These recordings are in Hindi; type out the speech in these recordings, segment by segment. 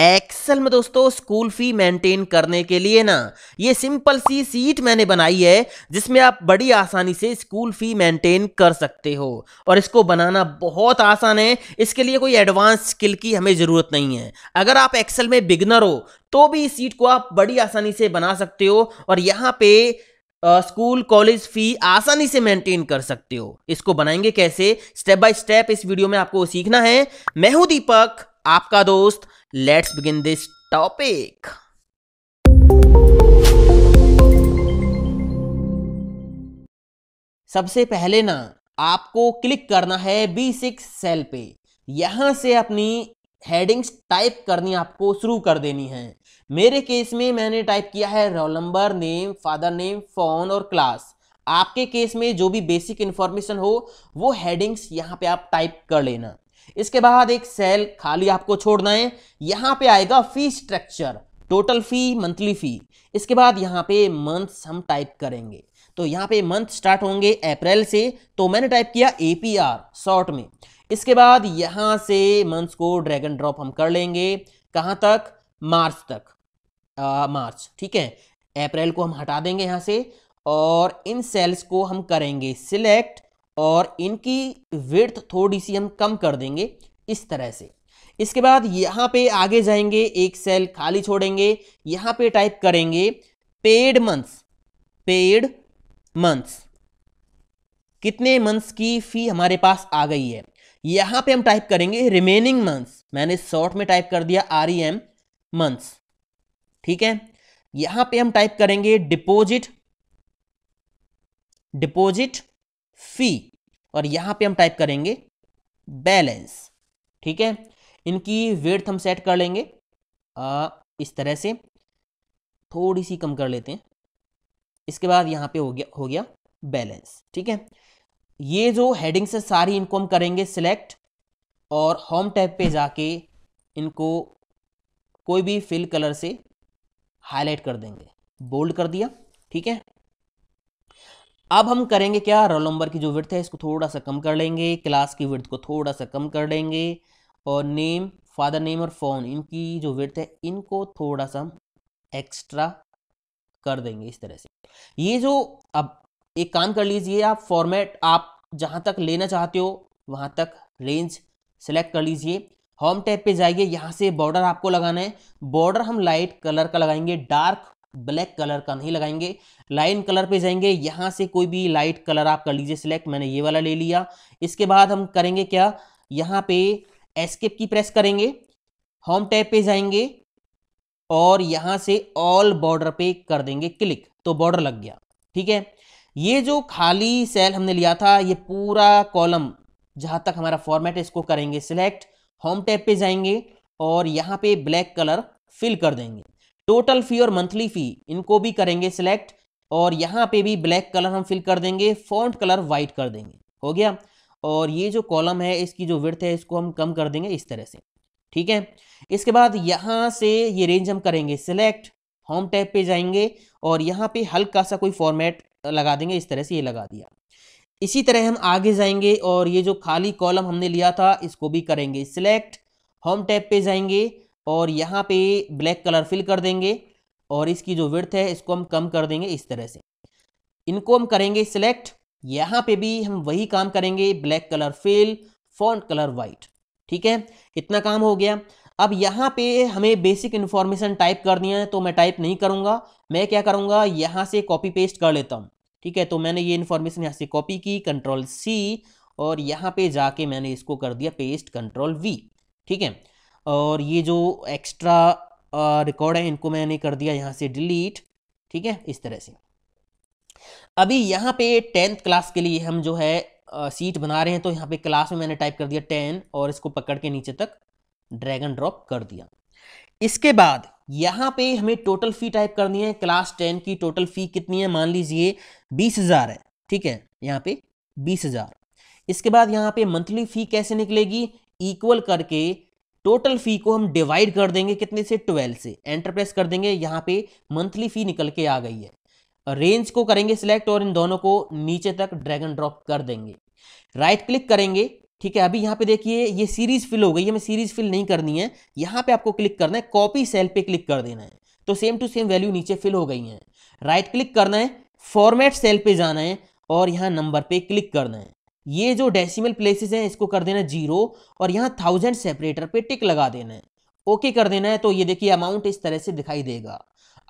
एक्सेल में दोस्तों स्कूल फी मेंटेन करने के लिए ना ये सिंपल सी सीट मैंने बनाई है जिसमें आप बड़ी आसानी से स्कूल फी मेंटेन कर सकते हो और इसको बनाना बहुत आसान है इसके लिए कोई एडवांस स्किल की हमें ज़रूरत नहीं है अगर आप एक्सेल में बिगनर हो तो भी इस सीट को आप बड़ी आसानी से बना सकते हो और यहाँ पे स्कूल कॉलेज फी आसानी से मेंटेन कर सकते हो इसको बनाएंगे कैसे स्टेप बाय स्टेप इस वीडियो में आपको सीखना है मैं हूं दीपक आपका दोस्त लेट्स बिगिन दिस टॉपिक सबसे पहले ना आपको क्लिक करना है बी सिक्स सेल पे यहां से अपनी हेडिंग्स टाइप करनी आपको शुरू कर देनी है मेरे केस में मैंने टाइप किया है roll number name father name phone और क्लास आपके केस में जो भी बेसिक इन्फॉर्मेशन हो वो हेडिंग्स यहाँ पे आप टाइप कर लेना इसके बाद एक सेल खाली आपको छोड़ना है यहां पे आएगा fee structure total fee monthly fee इसके बाद यहां पे मंथ हम टाइप करेंगे तो यहां पे मंथ स्टार्ट होंगे अप्रैल से तो मैंने टाइप किया एपीआर शॉर्ट में इसके बाद यहां से मंथ को ड्रैगन ड्रॉप हम कर लेंगे कहाँ तक मार्च तक आ, मार्च ठीक है अप्रैल को हम हटा देंगे यहां से और इन सेल्स को हम करेंगे सिलेक्ट और इनकी विर्थ थोड़ी सी हम कम कर देंगे इस तरह से इसके बाद यहाँ पे आगे जाएंगे एक सेल खाली छोड़ेंगे यहाँ पे टाइप करेंगे पेड मंथ्स पेड मंथ्स कितने मंथ्स की फी हमारे पास आ गई है यहां पे हम टाइप करेंगे रिमेनिंग मंथ्स मैंने शॉर्ट में टाइप कर दिया आर ई एम मंथ्स ठीक है यहां पे हम टाइप करेंगे डिपोजिट डिपोजिट फी और यहाँ पे हम टाइप करेंगे बैलेंस ठीक है इनकी वेट हम सेट कर लेंगे आ, इस तरह से थोड़ी सी कम कर लेते हैं इसके बाद यहाँ पे हो गया हो गया बैलेंस ठीक है ये जो हेडिंग से सारी इनको हम करेंगे सिलेक्ट और होम टैब पे जाके इनको कोई भी फिल कलर से हाईलाइट कर देंगे बोल्ड कर दिया ठीक है अब हम करेंगे क्या रोल नंबर की जो विर्थ है इसको थोड़ा सा कम कर लेंगे क्लास की विर्थ को थोड़ा सा कम कर देंगे और नेम फादर नेम और फोन इनकी जो विर्थ है इनको थोड़ा सा हम एक्स्ट्रा कर देंगे इस तरह से ये जो अब एक काम कर लीजिए आप फॉर्मेट आप जहाँ तक लेना चाहते हो वहाँ तक रेंज सेलेक्ट कर लीजिए होम टैब पे जाइए यहाँ से बॉर्डर आपको लगाना है बॉर्डर हम लाइट कलर का लगाएंगे डार्क ब्लैक कलर का नहीं लगाएंगे लाइन कलर पे जाएंगे यहाँ से कोई भी लाइट कलर आप कर लीजिए सिलेक्ट मैंने ये वाला ले लिया इसके बाद हम करेंगे क्या यहाँ पे एस्केप की प्रेस करेंगे होम टैब पे जाएंगे और यहाँ से ऑल बॉर्डर पे कर देंगे क्लिक तो बॉर्डर लग गया ठीक है ये जो खाली सेल हमने लिया था ये पूरा कॉलम जहाँ तक हमारा फॉर्मेट है इसको करेंगे सिलेक्ट होम टैब पे जाएंगे और यहाँ पे ब्लैक कलर फिल कर देंगे टोटल फी और मंथली फी इनको भी करेंगे सिलेक्ट और यहाँ पे भी ब्लैक कलर हम फिल कर देंगे फॉन्ट कलर वाइट कर देंगे हो गया और ये जो कॉलम है इसकी जो विर्थ है इसको हम कम कर देंगे इस तरह से ठीक है इसके बाद यहाँ से ये रेंज हम करेंगे सिलेक्ट होम टैब पे जाएंगे और यहाँ पे हल्का सा कोई फॉर्मेट लगा देंगे इस तरह से ये लगा दिया इसी तरह हम आगे जाएंगे और ये जो खाली कॉलम हमने लिया था इसको भी करेंगे सिलेक्ट होम टैब पे जाएंगे और यहाँ पे ब्लैक कलर फिल कर देंगे और इसकी जो विर्थ है इसको हम कम कर देंगे इस तरह से इनको हम करेंगे सिलेक्ट यहाँ पे भी हम वही काम करेंगे black colour fill font colour white ठीक है इतना काम हो गया अब यहाँ पे हमें बेसिक इन्फॉर्मेशन टाइप करनी है तो मैं टाइप नहीं करूँगा मैं क्या करूँगा यहाँ से कॉपी पेस्ट कर लेता हूँ ठीक है तो मैंने ये इन्फॉर्मेशन यहाँ से कॉपी की कंट्रोल सी और यहाँ पे जाके मैंने इसको कर दिया पेस्ट कंट्रोल वी ठीक है और ये जो एक्स्ट्रा रिकॉर्ड है इनको मैंने कर दिया यहाँ से डिलीट ठीक है इस तरह से अभी यहाँ पे टेंथ क्लास के लिए हम जो है सीट बना रहे हैं तो यहाँ पे क्लास में मैंने टाइप कर दिया टेन और इसको पकड़ के नीचे तक ड्रैग एंड ड्रॉप कर दिया इसके बाद यहाँ पे हमें टोटल फी टाइप करनी है क्लास टेन की टोटल फी कितनी है मान लीजिए बीस हज़ार है ठीक है यहाँ पे बीस हज़ार इसके बाद यहाँ पे मंथली फी कैसे निकलेगी इक्वल करके टोटल फी को हम डिवाइड कर देंगे कितने से ट्वेल्व से एंटर प्रेस कर देंगे यहाँ पे मंथली फी निकल के आ गई है रेंज को करेंगे सिलेक्ट और इन दोनों को नीचे तक ड्रैग एंड ड्रॉप कर देंगे राइट क्लिक करेंगे ठीक है अभी यहाँ पे देखिए ये सीरीज फिल हो गई हमें सीरीज फिल नहीं करनी है यहाँ पे आपको क्लिक करना है कॉपी सेल पे क्लिक कर देना है तो सेम टू सेम वैल्यू नीचे फिल हो गई है राइट क्लिक करना है फॉर्मेट सेल पे जाना है और यहाँ नंबर पे क्लिक करना है ये जो डेसिमल प्लेसेस हैं इसको कर देना जीरो और यहाँ थाउजेंड सेपरेटर पे टिक लगा देना है ओके कर देना है तो ये देखिए अमाउंट इस तरह से दिखाई देगा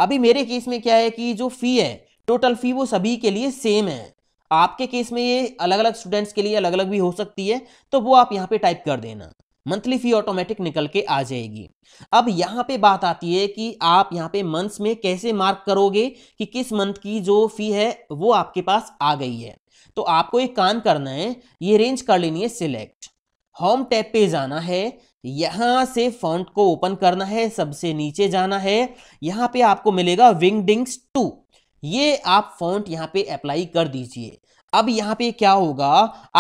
अभी मेरे केस में क्या है कि जो फ़ी है टोटल फ़ी वो सभी के लिए सेम है आपके केस में ये अलग अलग स्टूडेंट्स के लिए अलग अलग भी हो सकती है तो वो आप यहाँ पे टाइप कर देना मंथली फी ऑटोमेटिक निकल के आ जाएगी अब यहाँ पे बात आती है कि आप यहाँ पे मंथ्स में कैसे मार्क करोगे कि किस मंथ की जो फी है वो आपके पास आ गई है तो आपको एक काम करना है ये रेंज कर लेनी है सिलेक्ट होम टैप पे जाना है यहाँ से फॉन्ट को ओपन करना है सबसे नीचे जाना है यहाँ पे आपको मिलेगा विंगडिंग्स टू ये आप फॉन्ट यहाँ पे अप्लाई कर दीजिए अब यहाँ पे क्या होगा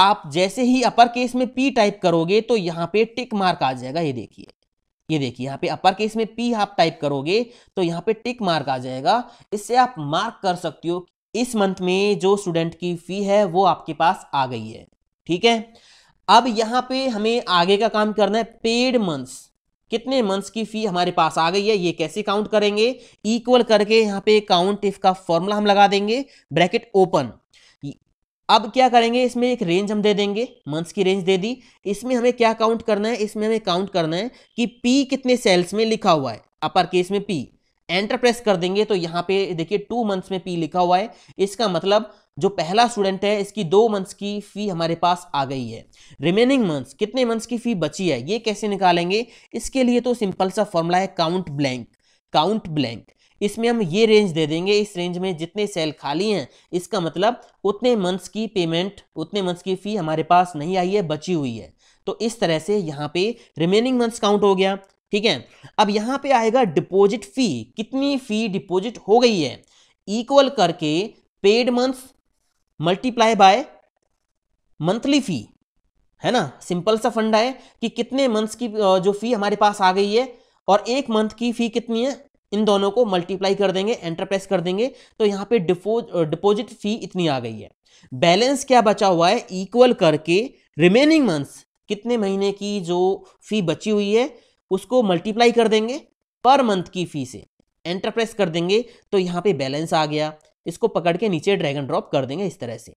आप जैसे ही अपर केस में पी टाइप करोगे तो यहाँ पे टिक मार्क आ जाएगा ये देखिए ये देखिए यहाँ पे अपर केस में पी आप टाइप करोगे तो यहाँ पे टिक मार्क आ जाएगा इससे आप मार्क कर सकते हो इस मंथ में जो स्टूडेंट की फ़ी है वो आपके पास आ गई है ठीक है अब यहाँ पे हमें आगे का काम करना है पेड मंथ्स कितने मंथ्स की फ़ी हमारे पास आ गई है ये कैसे काउंट करेंगे इक्वल करके यहाँ पे काउंट इफ का फॉर्मूला हम लगा देंगे ब्रैकेट ओपन अब क्या करेंगे इसमें एक रेंज हम दे देंगे मंथ्स की रेंज दे दी इसमें हमें क्या काउंट करना है इसमें हमें काउंट करना है कि पी कितने सेल्स में लिखा हुआ है अपर केस में पी एंटर प्रेस कर देंगे तो यहाँ पे देखिए टू मंथ्स में पी लिखा हुआ है इसका मतलब जो पहला स्टूडेंट है इसकी दो मंथ्स की फी हमारे पास आ गई है रिमेनिंग मंथ्स कितने मंथ्स की फी बची है ये कैसे निकालेंगे इसके लिए तो सिंपल सा फॉर्मूला है काउंट ब्लैंक काउंट ब्लैंक इसमें हम ये रेंज दे देंगे इस रेंज में जितने सेल खाली हैं इसका मतलब उतने मंथ्स की पेमेंट उतने मंथ्स की फ़ी हमारे पास नहीं आई है बची हुई है तो इस तरह से यहाँ पे रिमेनिंग मंथ्स काउंट हो गया ठीक है अब यहां पे आएगा डिपॉजिट फी कितनी फी डिपॉजिट हो गई है इक्वल करके paid month multiply by monthly fee है ना सिंपल सा फंड है कि कितने मंथ्स की जो फी हमारे पास आ गई है और एक मंथ की फी कितनी है इन दोनों को मल्टीप्लाई कर देंगे एंटरप्रेस कर देंगे तो यहाँ पे डिपॉजिट फी इतनी आ गई है बैलेंस क्या बचा हुआ है इक्वल करके रिमेनिंग मंथ्स कितने महीने की जो फी बची हुई है उसको मल्टीप्लाई कर देंगे पर मंथ की फ़ी से एंटर प्रेस कर देंगे तो यहाँ पे बैलेंस आ गया इसको पकड़ के नीचे ड्रैगन ड्रॉप कर देंगे इस तरह से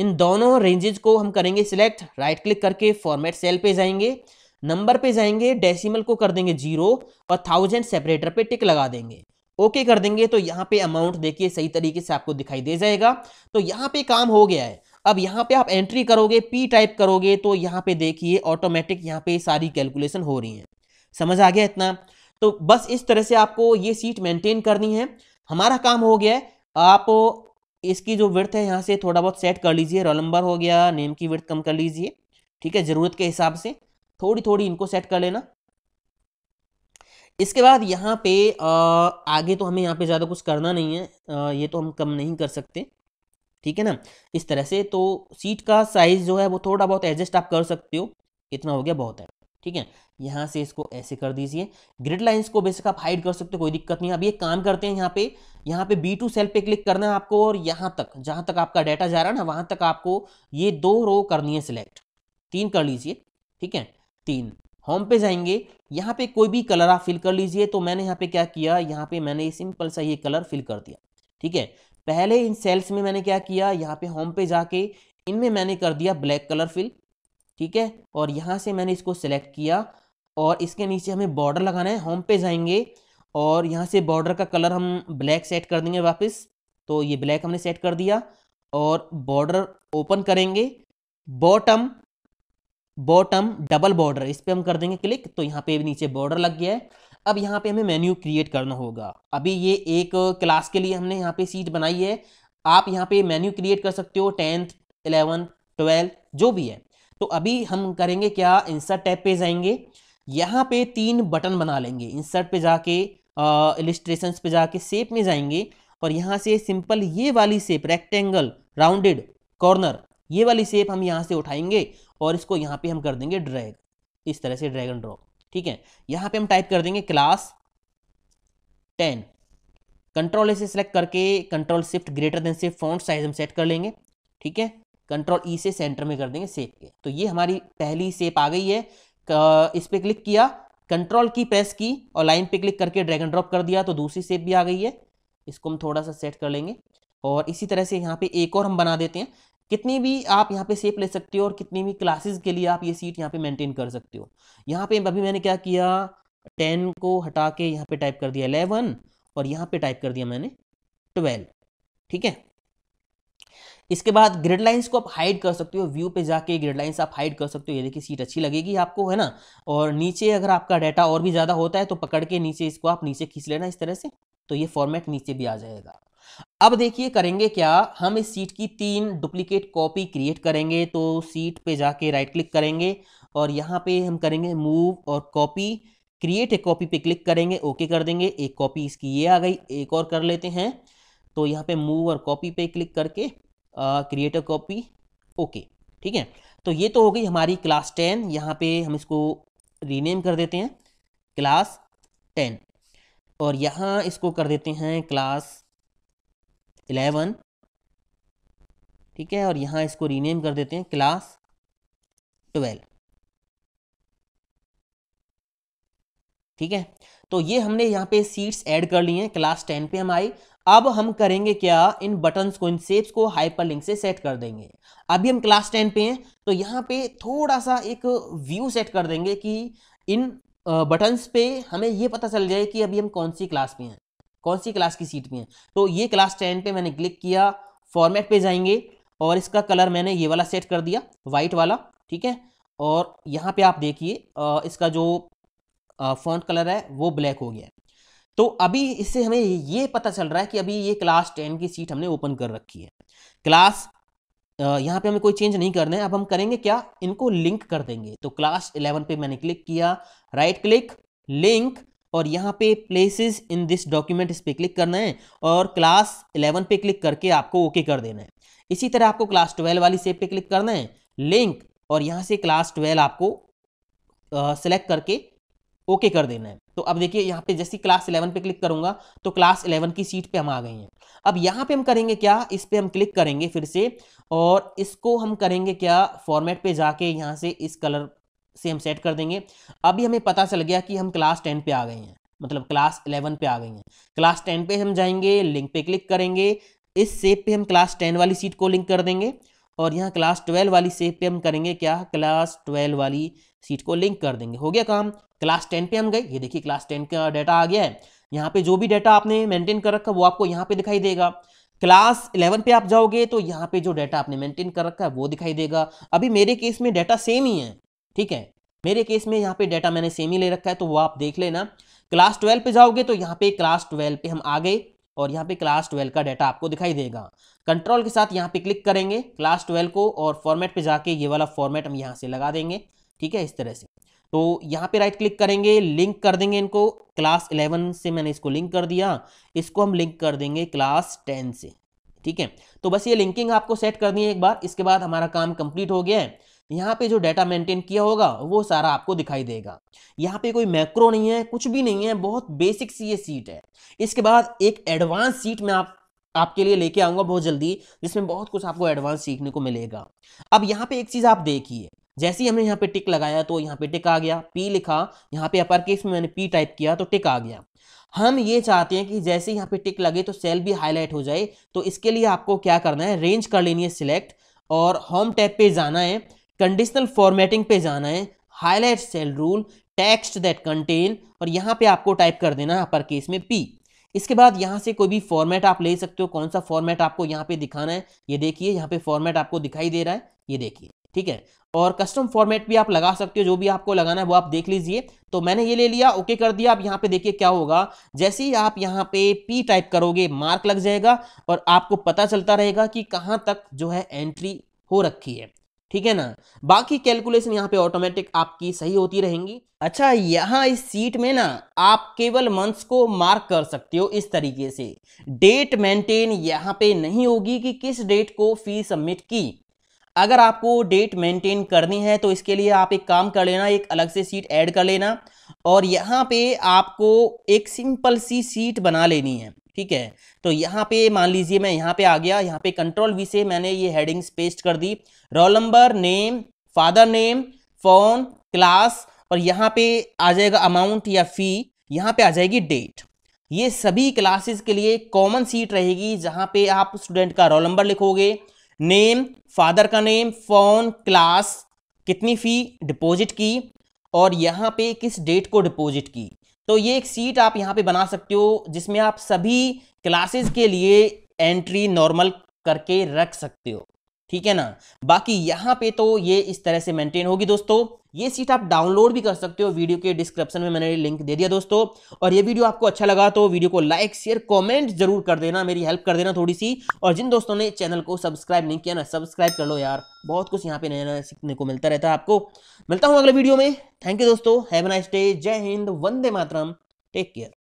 इन दोनों रेंजेज को हम करेंगे सिलेक्ट राइट क्लिक करके फॉर्मेट सेल पे जाएंगे नंबर पे जाएंगे डेसिमल को कर देंगे जीरो और थाउजेंड सेपरेटर पे टिक लगा देंगे ओके कर देंगे तो यहाँ पे अमाउंट देखिए सही तरीके से आपको दिखाई दे जाएगा तो यहाँ पे काम हो गया है अब यहाँ पे आप एंट्री करोगे पी टाइप करोगे तो यहाँ पे देखिए ऑटोमेटिक यहाँ पे सारी कैलकुलेशन हो रही है समझ आ गया इतना तो बस इस तरह से आपको ये सीट मेंटेन करनी है हमारा काम हो गया है आप इसकी जो वर्थ है यहाँ से थोड़ा बहुत सेट कर लीजिए रोल नंबर हो गया नेम की विर्थ कम कर लीजिए ठीक है ज़रूरत के हिसाब से थोड़ी थोड़ी इनको सेट कर लेना इसके बाद यहाँ पे आगे तो हमें यहाँ पे ज़्यादा कुछ करना नहीं है ये तो हम कम नहीं कर सकते ठीक है ना इस तरह से तो सीट का साइज़ जो है वो थोड़ा बहुत एडजस्ट आप कर सकते हो इतना हो गया बहुत है ठीक है यहाँ से इसको ऐसे कर दीजिए ग्रिड लाइंस को बेसिक आप हाइड कर सकते हो कोई दिक्कत नहीं अब ये काम करते हैं यहाँ पे यहाँ पे बी टू सेल पे क्लिक करना है आपको और यहाँ तक जहाँ तक आपका डाटा जा रहा है ना वहाँ तक आपको ये दो रो करनी है सिलेक्ट तीन कर लीजिए ठीक है तीन होम पे जाएंगे यहाँ पे कोई भी कलर आप फिल कर लीजिए तो मैंने यहाँ पे क्या किया यहाँ पे मैंने सिंपल सा ये कलर फिल कर दिया ठीक है पहले इन सेल्स में मैंने क्या किया यहाँ पे होम पे जाके इनमें मैंने कर दिया ब्लैक कलर फिल ठीक है और यहाँ से मैंने इसको सेलेक्ट किया और इसके नीचे हमें बॉर्डर लगाना है होम पे जाएंगे और यहाँ से बॉर्डर का कलर हम ब्लैक सेट कर देंगे वापस तो ये ब्लैक हमने सेट कर दिया और बॉर्डर ओपन करेंगे बॉटम बॉटम डबल बॉर्डर इस पर हम कर देंगे क्लिक तो यहाँ पे नीचे बॉर्डर लग गया है अब यहाँ पे हमें मेन्यू क्रिएट करना होगा अभी ये एक क्लास के लिए हमने यहाँ पे सीट बनाई है आप यहाँ पे मेन्यू क्रिएट कर सकते हो टेंथ एलेवंथ ट्वेल्थ जो भी है तो अभी हम करेंगे क्या इंसर्ट टैब पे जाएंगे यहाँ पे तीन बटन बना लेंगे इंसर्ट पे जाके इलिस्ट्रेशन पे जाके सेप में जाएंगे और यहाँ से सिंपल ये वाली सेप रेक्टेंगल राउंडेड कॉर्नर ये वाली सेप हम यहाँ से उठाएंगे और इसको यहाँ पे हम कर देंगे ड्रैग इस तरह से ड्रैगन ड्रॉप ठीक है यहाँ पे हम टाइप कर देंगे क्लास टेन कंट्रोल ऐसे से सिलेक्ट करके कंट्रोल शिफ्ट ग्रेटर देन से फॉन्ट साइज हम सेट कर लेंगे ठीक है कंट्रोल ई e से सेंटर में कर देंगे सेव के तो ये हमारी पहली सेप आ गई है इस पर क्लिक किया कंट्रोल की प्रेस की और लाइन पे क्लिक करके ड्रैगन ड्रॉप कर दिया तो दूसरी सेप भी आ गई है इसको हम थोड़ा सा सेट कर लेंगे और इसी तरह से यहाँ पे एक और हम बना देते हैं कितनी भी आप यहाँ पे सेप ले सकते हो और कितनी भी क्लासेस के लिए आप ये सीट यहाँ पे मेंटेन कर सकते हो यहाँ पे अभी मैंने क्या किया टेन को हटा के यहाँ पे टाइप कर दिया इलेवन और यहाँ पे टाइप कर दिया मैंने ट्वेल्व ठीक है इसके बाद ग्रेड लाइन्स को आप हाइड कर सकते हो व्यू पे जाके ग्रेड लाइन्स आप हाइड कर सकते हो ये देखिए सीट अच्छी लगेगी आपको है ना और नीचे अगर आपका डाटा और भी ज़्यादा होता है तो पकड़ के नीचे इसको आप नीचे खींच लेना इस तरह से तो ये फॉर्मेट नीचे भी आ जाएगा अब देखिए करेंगे क्या हम इस सीट की तीन डुप्लीकेट कॉपी क्रिएट करेंगे तो सीट पर जाके राइट क्लिक करेंगे और यहाँ पर हम करेंगे मूव और कॉपी क्रिएट ए कॉपी पे क्लिक करेंगे ओके कर देंगे एक कॉपी इसकी ये आ गई एक और कर लेते हैं तो यहाँ पे मूव और कॉपी पे क्लिक करके क्रिएट अ कॉपी ओके ठीक है तो ये तो हो गई हमारी क्लास टेन यहाँ पे हम इसको रीनेम कर देते हैं क्लास टेन और यहाँ इसको कर देते हैं क्लास इलेवन ठीक है और यहाँ इसको रीनेम कर देते हैं क्लास ट्वेल्व ठीक है तो ये हमने यहाँ पे सीट्स ऐड कर ली हैं क्लास टेन पे हम आए अब हम करेंगे क्या इन बटन्स को इन सेप्स को हाइपरलिंक से सेट कर देंगे अभी हम क्लास टेन पे हैं तो यहाँ पे थोड़ा सा एक व्यू सेट कर देंगे कि इन बटन्स पे हमें ये पता चल जाए कि अभी हम कौन सी क्लास पे हैं कौन सी क्लास की सीट पे हैं तो ये क्लास टेन पे मैंने क्लिक किया फॉर्मेट पे जाएंगे और इसका कलर मैंने ये वाला सेट कर दिया वाइट वाला ठीक है और यहाँ पे आप देखिए इसका जो फॉन्ट कलर है वो ब्लैक हो गया तो अभी इससे हमें ये पता चल रहा है कि अभी ये क्लास टेन की सीट हमने ओपन कर रखी है क्लास यहाँ पे हमें कोई चेंज नहीं करना है अब हम करेंगे क्या इनको लिंक कर देंगे तो क्लास इलेवन पे मैंने क्लिक किया राइट क्लिक लिंक और यहाँ पे प्लेसेस इन दिस डॉक्यूमेंट इस पर क्लिक करना है और क्लास इलेवन पे क्लिक करके आपको ओके कर देना है इसी तरह आपको क्लास ट्वेल्व वाली सेप पे क्लिक करना है लिंक और यहाँ से क्लास ट्वेल्व आपको सेलेक्ट करके ओके कर देना है तो अब देखिए यहाँ पे जैसे क्लास 11 पे क्लिक करूंगा तो क्लास 11 की सीट पे हम आ गए हैं अब यहाँ पे हम करेंगे क्या इस पे हम क्लिक करेंगे फिर से और इसको हम करेंगे क्या फॉर्मेट पे जाके यहाँ से इस कलर से हम सेट कर देंगे अभी हमें पता चल गया कि हम क्लास टेन पे आ गए हैं मतलब क्लास इलेवन पे आ गए हैं क्लास टेन पे हम जाएंगे लिंक पे क्लिक करेंगे इस सेप पे हम क्लास टेन वाली सीट को लिंक कर देंगे और यहाँ क्लास ट्वेल्व वाली सेप पे हम करेंगे क्या क्लास ट्वेल्व वाली सीट को लिंक कर देंगे हो गया काम क्लास टेन पे हम गए ये देखिए क्लास टेन का डाटा आ गया है यहाँ पे जो भी डाटा आपने मेंटेन कर रखा वो आपको यहाँ पे दिखाई देगा क्लास इलेवन पे आप जाओगे तो यहाँ पे जो डाटा आपने मेंटेन कर रखा है वो दिखाई देगा अभी मेरे केस में डाटा सेम ही है ठीक है मेरे केस में यहाँ पे डाटा मैंने सेम ही ले रखा है तो वो आप देख लेना क्लास ट्वेल्व पे जाओगे तो यहाँ पे क्लास ट्वेल्व पे हम आ गए और यहाँ पे क्लास ट्वेल्व का डाटा आपको दिखाई देगा कंट्रोल के साथ यहाँ पे क्लिक करेंगे क्लास ट्वेल्व को और फॉर्मेट पे जाके ये वाला फॉर्मेट हम यहाँ से लगा देंगे ठीक है इस तरह से तो यहाँ पे राइट क्लिक करेंगे लिंक कर देंगे इनको क्लास इलेवन से मैंने इसको लिंक कर दिया इसको हम लिंक कर देंगे क्लास टेन से ठीक है तो बस ये लिंकिंग आपको सेट करनी है एक बार इसके बाद हमारा काम कंप्लीट हो गया है यहाँ पे जो डाटा मेंटेन किया होगा वो सारा आपको दिखाई देगा यहाँ पे कोई मैक्रो नहीं है कुछ भी नहीं है बहुत बेसिक सी ये सीट है इसके बाद एक एडवांस सीट में आप आपके लिए लेके आऊंगा बहुत जल्दी जिसमें बहुत कुछ आपको एडवांस सीखने को मिलेगा अब यहाँ पे एक चीज़ आप देखिए जैसे ही हमने यहाँ पे टिक लगाया तो यहाँ पे टिक आ गया पी लिखा यहाँ पे अपर केस में मैंने पी टाइप किया तो टिक आ गया हम ये चाहते हैं कि जैसे यहाँ पे टिक लगे तो सेल भी हाईलाइट हो जाए तो इसके लिए आपको क्या करना है रेंज कर लेनी है सिलेक्ट और होम टैप पे जाना है कंडीशनल फॉर्मेटिंग पे जाना है highlight cell rule text that contain और यहाँ पे आपको टाइप कर देना है अपर केस में पी इसके बाद यहाँ से कोई भी फॉर्मेट आप ले सकते हो कौन सा फॉर्मेट आपको यहाँ पे दिखाना है ये देखिए यहाँ पे फॉर्मेट आपको दिखाई दे रहा है ये देखिए ठीक है और कस्टम फॉर्मेट भी आप लगा सकते हो जो भी आपको लगाना है वो आप देख लीजिए तो मैंने ये ले लिया ओके कर दिया आप यहाँ पे देखिए क्या होगा जैसे ही आप यहाँ पे पी टाइप करोगे मार्क लग जाएगा और आपको पता चलता रहेगा कि कहाँ तक जो है एंट्री हो रखी है ठीक है ना बाकी कैलकुलेशन यहाँ पे ऑटोमेटिक आपकी सही होती रहेंगी अच्छा यहाँ इस सीट में ना आप केवल मंथ्स को मार्क कर सकते हो इस तरीके से डेट मेंटेन यहाँ पे नहीं होगी कि किस डेट को फी सबमिट की अगर आपको डेट मेंटेन करनी है तो इसके लिए आप एक काम कर लेना एक अलग से सीट ऐड कर लेना और यहाँ पे आपको एक सिंपल सी सीट बना लेनी है ठीक है तो यहाँ पे मान लीजिए मैं यहाँ पे आ गया यहाँ पे कंट्रोल वी से मैंने ये हेडिंग्स पेस्ट कर दी roll number name father name phone class और यहाँ पे आ जाएगा अमाउंट या फी यहाँ पे आ जाएगी डेट ये सभी क्लासेस के लिए कॉमन सीट रहेगी जहाँ पे आप स्टूडेंट का रोल नंबर लिखोगे नेम फादर का नेम फोन क्लास कितनी फ़ी डिपॉजिट की और यहाँ पे किस डेट को डिपॉजिट की तो ये एक सीट आप यहाँ पे बना सकते हो जिसमें आप सभी क्लासेस के लिए एंट्री नॉर्मल करके रख सकते हो ठीक है ना बाकी यहाँ पे तो ये इस तरह से मेंटेन होगी दोस्तों ये सीट आप डाउनलोड भी कर सकते हो वीडियो के डिस्क्रिप्शन में मैंने लिंक दे दिया दोस्तों और ये वीडियो आपको अच्छा लगा तो वीडियो को लाइक शेयर कॉमेंट जरूर कर देना मेरी हेल्प कर देना थोड़ी सी और जिन दोस्तों ने चैनल को सब्सक्राइब नहीं किया ना सब्सक्राइब कर लो यार बहुत कुछ यहाँ पे नया नया सीखने को मिलता रहता है आपको मिलता हूँ अगले वीडियो में थैंक यू दोस्तों हैव नाइस डे जय हिंद वंदे मातरम टेक केयर